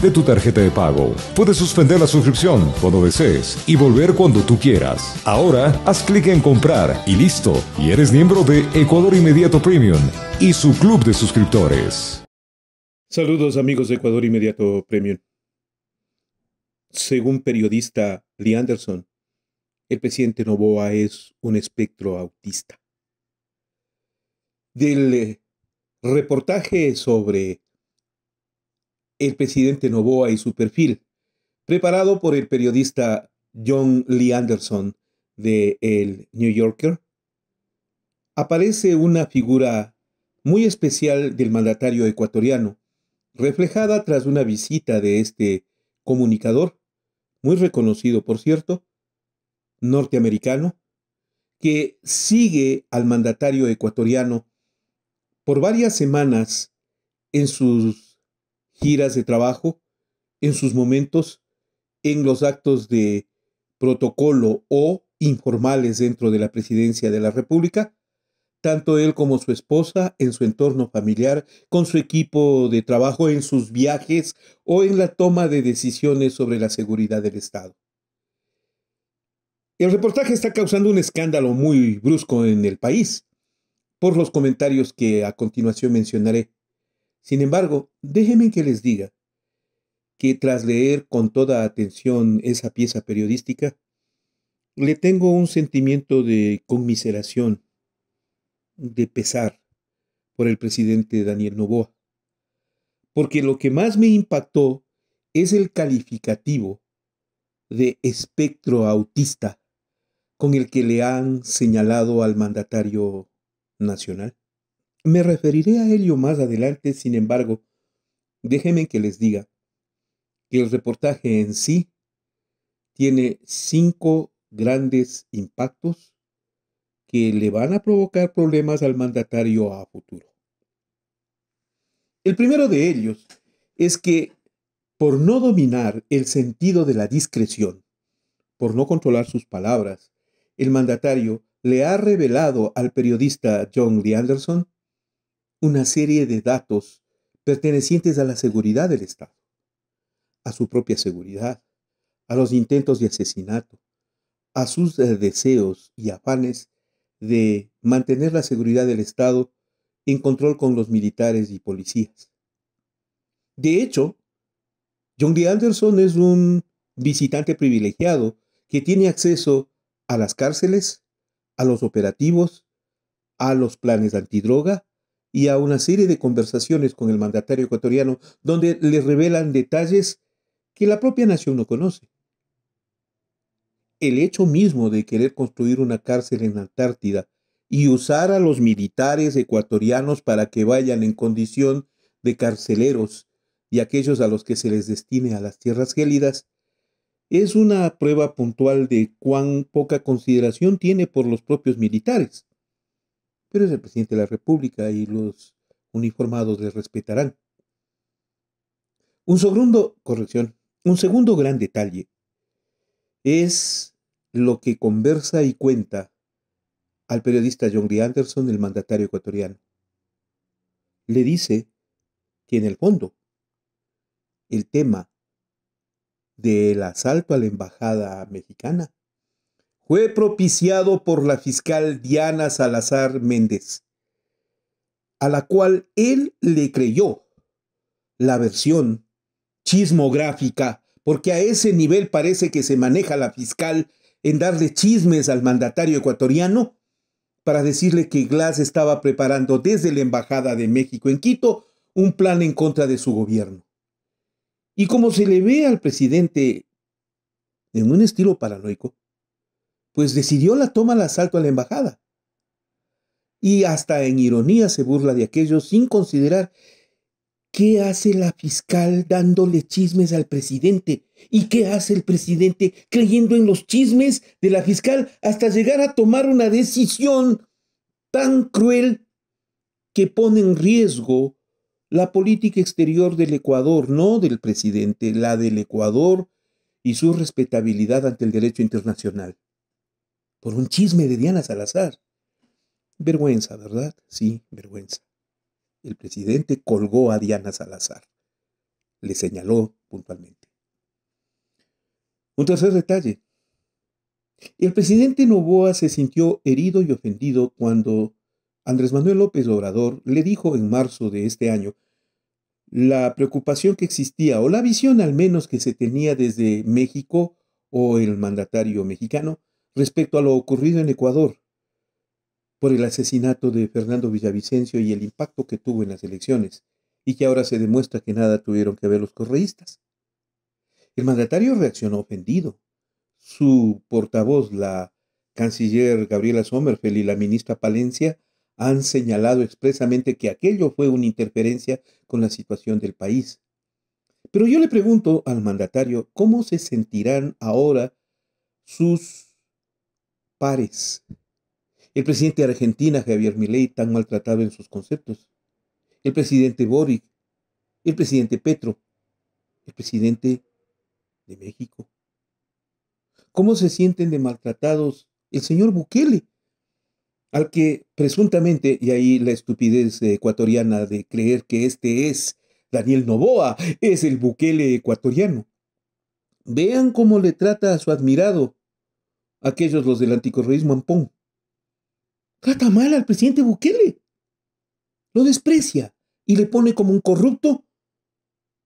de tu tarjeta de pago. Puedes suspender la suscripción cuando desees y volver cuando tú quieras. Ahora, haz clic en comprar y listo. Y eres miembro de Ecuador Inmediato Premium y su club de suscriptores. Saludos amigos de Ecuador Inmediato Premium. Según periodista Lee Anderson, el presidente Novoa es un espectro autista. Del eh, reportaje sobre el presidente Novoa y su perfil, preparado por el periodista John Lee Anderson de El New Yorker, aparece una figura muy especial del mandatario ecuatoriano, reflejada tras una visita de este comunicador, muy reconocido por cierto, norteamericano, que sigue al mandatario ecuatoriano por varias semanas en sus giras de trabajo, en sus momentos, en los actos de protocolo o informales dentro de la presidencia de la República, tanto él como su esposa en su entorno familiar, con su equipo de trabajo, en sus viajes o en la toma de decisiones sobre la seguridad del Estado. El reportaje está causando un escándalo muy brusco en el país por los comentarios que a continuación mencionaré. Sin embargo, déjenme que les diga que tras leer con toda atención esa pieza periodística, le tengo un sentimiento de conmiseración, de pesar por el presidente Daniel Novoa, porque lo que más me impactó es el calificativo de espectro autista con el que le han señalado al mandatario nacional. Me referiré a ello más adelante, sin embargo, déjenme que les diga que el reportaje en sí tiene cinco grandes impactos que le van a provocar problemas al mandatario a futuro. El primero de ellos es que por no dominar el sentido de la discreción, por no controlar sus palabras, el mandatario le ha revelado al periodista John Lee Anderson una serie de datos pertenecientes a la seguridad del Estado, a su propia seguridad, a los intentos de asesinato, a sus eh, deseos y afanes de mantener la seguridad del Estado en control con los militares y policías. De hecho, John D. Anderson es un visitante privilegiado que tiene acceso a las cárceles, a los operativos, a los planes de antidroga, y a una serie de conversaciones con el mandatario ecuatoriano donde le revelan detalles que la propia nación no conoce. El hecho mismo de querer construir una cárcel en Antártida y usar a los militares ecuatorianos para que vayan en condición de carceleros y aquellos a los que se les destine a las tierras gélidas, es una prueba puntual de cuán poca consideración tiene por los propios militares pero es el presidente de la República y los uniformados les respetarán. Un segundo, corrección, un segundo gran detalle es lo que conversa y cuenta al periodista John Lee Anderson, el mandatario ecuatoriano. Le dice que en el fondo el tema del asalto a la embajada mexicana fue propiciado por la fiscal Diana Salazar Méndez, a la cual él le creyó la versión chismográfica, porque a ese nivel parece que se maneja la fiscal en darle chismes al mandatario ecuatoriano para decirle que Glass estaba preparando desde la Embajada de México en Quito un plan en contra de su gobierno. Y como se le ve al presidente en un estilo paranoico, pues decidió la toma al asalto a la embajada. Y hasta en ironía se burla de aquello sin considerar qué hace la fiscal dándole chismes al presidente y qué hace el presidente creyendo en los chismes de la fiscal hasta llegar a tomar una decisión tan cruel que pone en riesgo la política exterior del Ecuador, no del presidente, la del Ecuador y su respetabilidad ante el derecho internacional por un chisme de Diana Salazar. Vergüenza, ¿verdad? Sí, vergüenza. El presidente colgó a Diana Salazar. Le señaló puntualmente. Un tercer detalle. El presidente Novoa se sintió herido y ofendido cuando Andrés Manuel López Obrador le dijo en marzo de este año la preocupación que existía o la visión al menos que se tenía desde México o el mandatario mexicano respecto a lo ocurrido en Ecuador por el asesinato de Fernando Villavicencio y el impacto que tuvo en las elecciones, y que ahora se demuestra que nada tuvieron que ver los correístas. El mandatario reaccionó ofendido. Su portavoz, la canciller Gabriela Sommerfeld y la ministra Palencia han señalado expresamente que aquello fue una interferencia con la situación del país. Pero yo le pregunto al mandatario cómo se sentirán ahora sus pares. El presidente de Argentina, Javier Milei, tan maltratado en sus conceptos. El presidente Boric. El presidente Petro. El presidente de México. ¿Cómo se sienten de maltratados el señor Bukele? Al que presuntamente, y ahí la estupidez ecuatoriana de creer que este es Daniel Novoa, es el Bukele ecuatoriano. Vean cómo le trata a su admirado, aquellos los del anticorreísmo ampón. Trata mal al presidente Bukele. Lo desprecia y le pone como un corrupto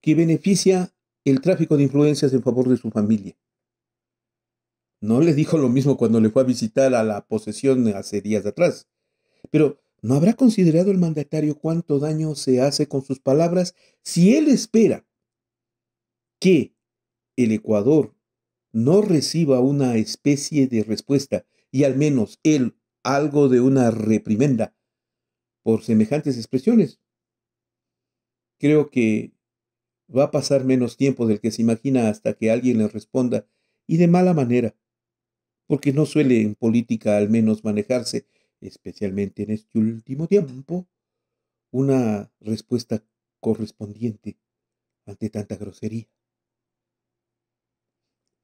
que beneficia el tráfico de influencias en favor de su familia. No le dijo lo mismo cuando le fue a visitar a la posesión hace días atrás. Pero, ¿no habrá considerado el mandatario cuánto daño se hace con sus palabras si él espera que el Ecuador no reciba una especie de respuesta y al menos él algo de una reprimenda por semejantes expresiones. Creo que va a pasar menos tiempo del que se imagina hasta que alguien le responda y de mala manera, porque no suele en política al menos manejarse, especialmente en este último tiempo, una respuesta correspondiente ante tanta grosería.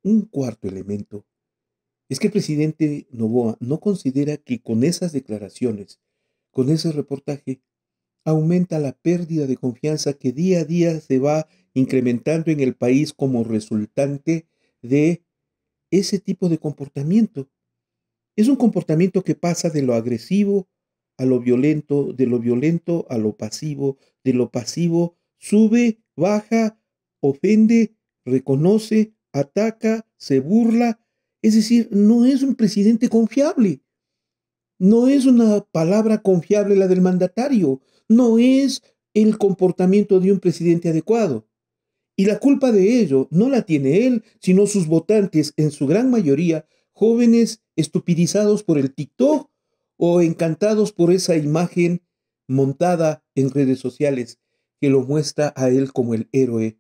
Un cuarto elemento es que el presidente Novoa no considera que con esas declaraciones, con ese reportaje, aumenta la pérdida de confianza que día a día se va incrementando en el país como resultante de ese tipo de comportamiento. Es un comportamiento que pasa de lo agresivo a lo violento, de lo violento a lo pasivo, de lo pasivo sube, baja, ofende, reconoce, ataca, se burla. Es decir, no es un presidente confiable. No es una palabra confiable la del mandatario. No es el comportamiento de un presidente adecuado. Y la culpa de ello no la tiene él, sino sus votantes, en su gran mayoría jóvenes estupidizados por el TikTok o encantados por esa imagen montada en redes sociales que lo muestra a él como el héroe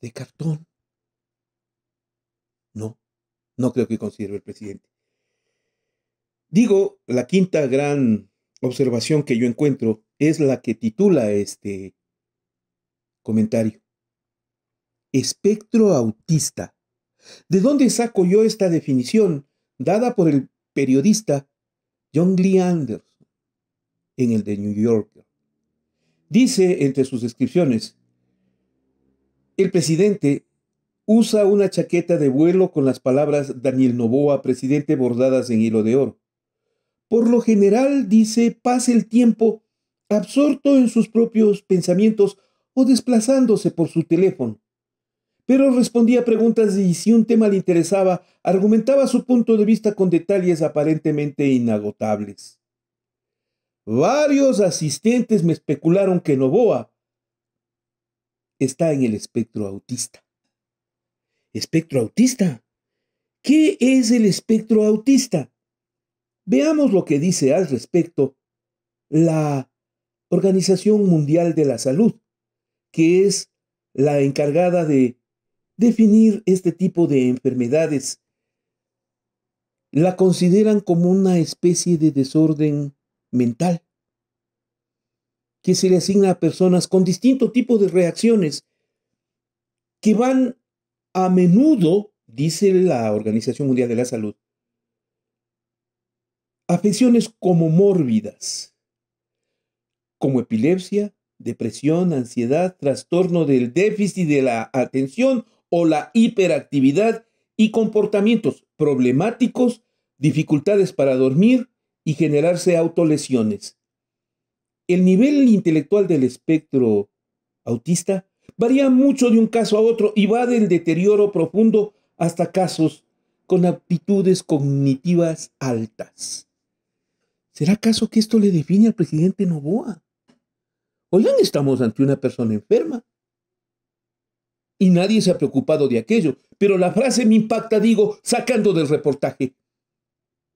de cartón. No creo que considere el presidente. Digo, la quinta gran observación que yo encuentro es la que titula este comentario. Espectro autista. ¿De dónde saco yo esta definición dada por el periodista John Lee Anderson en el de New Yorker? Dice entre sus descripciones, el presidente Usa una chaqueta de vuelo con las palabras Daniel Novoa, presidente, bordadas en hilo de oro. Por lo general, dice, pase el tiempo absorto en sus propios pensamientos o desplazándose por su teléfono. Pero respondía a preguntas y si un tema le interesaba, argumentaba su punto de vista con detalles aparentemente inagotables. Varios asistentes me especularon que Novoa está en el espectro autista espectro autista. ¿Qué es el espectro autista? Veamos lo que dice al respecto la Organización Mundial de la Salud, que es la encargada de definir este tipo de enfermedades. La consideran como una especie de desorden mental que se le asigna a personas con distinto tipo de reacciones que van a menudo, dice la Organización Mundial de la Salud, afecciones como mórbidas, como epilepsia, depresión, ansiedad, trastorno del déficit de la atención o la hiperactividad y comportamientos problemáticos, dificultades para dormir y generarse autolesiones. El nivel intelectual del espectro autista Varía mucho de un caso a otro y va del deterioro profundo hasta casos con aptitudes cognitivas altas. ¿Será acaso que esto le define al presidente Novoa? no estamos ante una persona enferma. Y nadie se ha preocupado de aquello, pero la frase me impacta, digo, sacando del reportaje.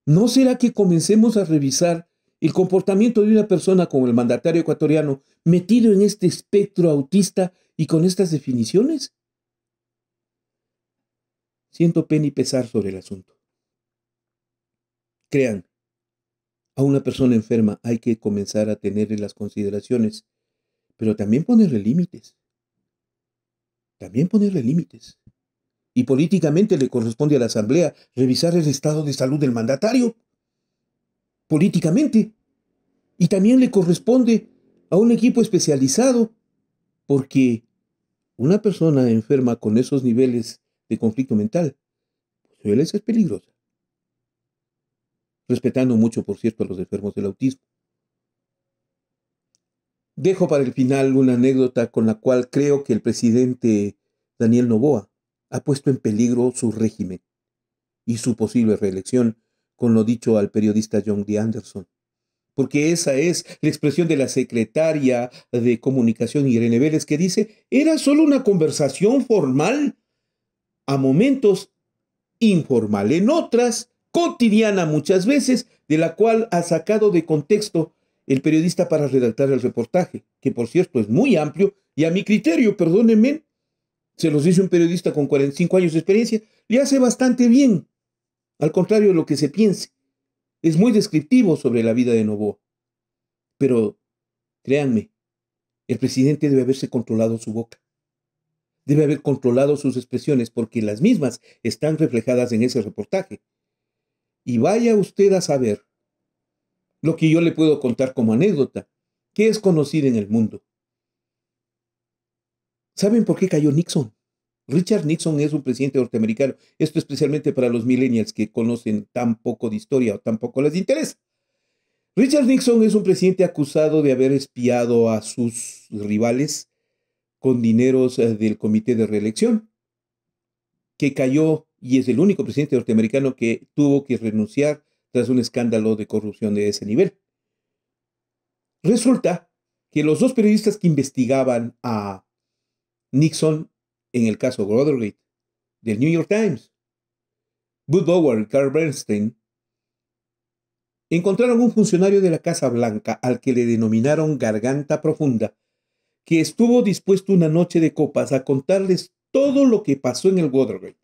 ¿No será que comencemos a revisar el comportamiento de una persona como el mandatario ecuatoriano metido en este espectro autista y con estas definiciones? Siento pena y pesar sobre el asunto. Crean, a una persona enferma hay que comenzar a tenerle las consideraciones, pero también ponerle límites. También ponerle límites. Y políticamente le corresponde a la Asamblea revisar el estado de salud del mandatario. Políticamente. Y también le corresponde a un equipo especializado, porque una persona enferma con esos niveles de conflicto mental suele pues, ser peligrosa. Respetando mucho, por cierto, a los enfermos del autismo. Dejo para el final una anécdota con la cual creo que el presidente Daniel Novoa ha puesto en peligro su régimen y su posible reelección con lo dicho al periodista John D. Anderson porque esa es la expresión de la secretaria de comunicación Irene Vélez que dice, era solo una conversación formal, a momentos informal, en otras cotidiana muchas veces, de la cual ha sacado de contexto el periodista para redactar el reportaje, que por cierto es muy amplio y a mi criterio, perdónenme, se los dice un periodista con 45 años de experiencia, le hace bastante bien, al contrario de lo que se piense es muy descriptivo sobre la vida de Novoa. Pero, créanme, el presidente debe haberse controlado su boca. Debe haber controlado sus expresiones porque las mismas están reflejadas en ese reportaje. Y vaya usted a saber lo que yo le puedo contar como anécdota, que es conocida en el mundo. ¿Saben por qué cayó Nixon? Richard Nixon es un presidente norteamericano. Esto especialmente para los millennials que conocen tan poco de historia o tampoco les interesa. Richard Nixon es un presidente acusado de haber espiado a sus rivales con dineros eh, del comité de reelección, que cayó y es el único presidente norteamericano que tuvo que renunciar tras un escándalo de corrupción de ese nivel. Resulta que los dos periodistas que investigaban a Nixon en el caso Watergate, del New York Times. Bud Bower y Carl Bernstein encontraron un funcionario de la Casa Blanca al que le denominaron Garganta Profunda, que estuvo dispuesto una noche de copas a contarles todo lo que pasó en el Watergate,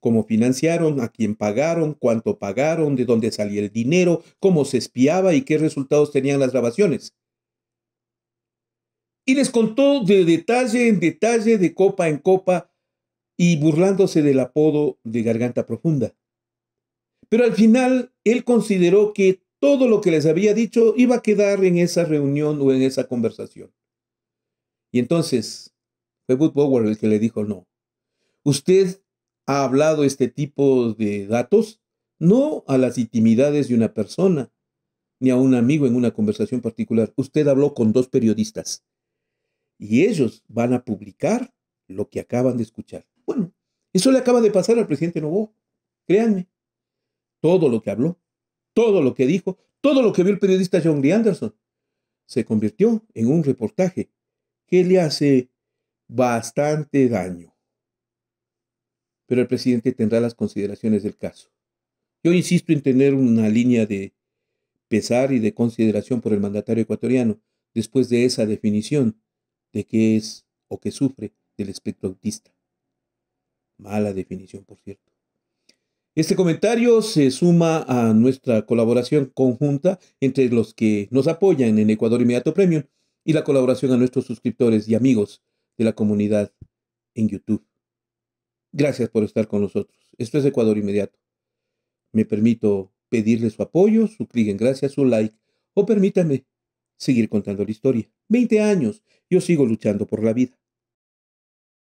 cómo financiaron, a quién pagaron, cuánto pagaron, de dónde salía el dinero, cómo se espiaba y qué resultados tenían las grabaciones y les contó de detalle en detalle, de copa en copa, y burlándose del apodo de garganta profunda. Pero al final él consideró que todo lo que les había dicho iba a quedar en esa reunión o en esa conversación. Y entonces fue Wood Bower el que le dijo, no, usted ha hablado este tipo de datos no a las intimidades de una persona, ni a un amigo en una conversación particular. Usted habló con dos periodistas y ellos van a publicar lo que acaban de escuchar. Bueno, eso le acaba de pasar al presidente Novoa. Créanme, todo lo que habló, todo lo que dijo, todo lo que vio el periodista John Lee Anderson se convirtió en un reportaje que le hace bastante daño. Pero el presidente tendrá las consideraciones del caso. Yo insisto en tener una línea de pesar y de consideración por el mandatario ecuatoriano después de esa definición de qué es o qué sufre del espectro autista. Mala definición, por cierto. Este comentario se suma a nuestra colaboración conjunta entre los que nos apoyan en Ecuador Inmediato Premium y la colaboración a nuestros suscriptores y amigos de la comunidad en YouTube. Gracias por estar con nosotros. Esto es Ecuador Inmediato. Me permito pedirle su apoyo, su clic gracias, su like o permítame seguir contando la historia. Veinte años, yo sigo luchando por la vida.